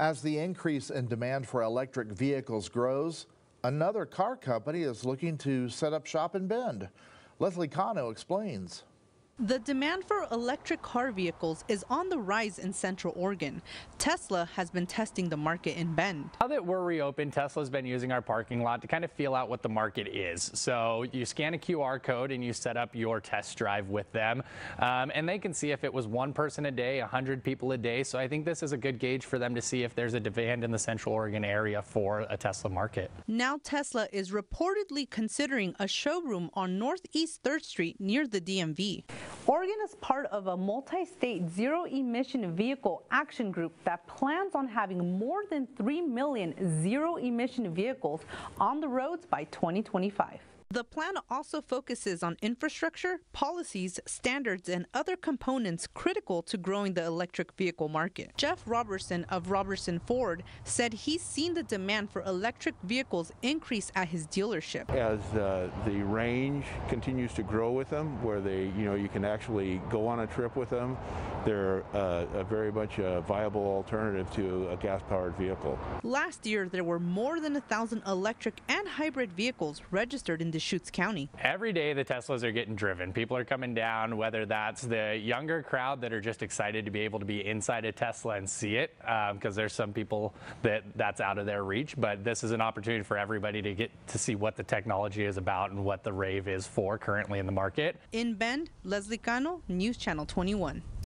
As the increase in demand for electric vehicles grows, another car company is looking to set up shop in Bend. Leslie Cano explains. The demand for electric car vehicles is on the rise in Central Oregon. Tesla has been testing the market in Bend. Now that we're reopened, Tesla's been using our parking lot to kind of feel out what the market is. So you scan a QR code and you set up your test drive with them. Um, and they can see if it was one person a day, 100 people a day. So I think this is a good gauge for them to see if there's a demand in the Central Oregon area for a Tesla market. Now Tesla is reportedly considering a showroom on Northeast 3rd Street near the DMV. Oregon is part of a multi-state zero-emission vehicle action group that plans on having more than 3 million zero-emission vehicles on the roads by 2025. The plan also focuses on infrastructure, policies, standards, and other components critical to growing the electric vehicle market. Jeff Robertson of Robertson Ford said he's seen the demand for electric vehicles increase at his dealership. As uh, the range continues to grow with them, where they, you know, you can actually go on a trip with them, they're uh, a very much a viable alternative to a gas-powered vehicle. Last year, there were more than a thousand electric and hybrid vehicles registered in the Deschutes County. Every day the Teslas are getting driven. People are coming down, whether that's the younger crowd that are just excited to be able to be inside a Tesla and see it, because um, there's some people that that's out of their reach. But this is an opportunity for everybody to get to see what the technology is about and what the rave is for currently in the market. In Bend, Leslie Cano, News Channel 21.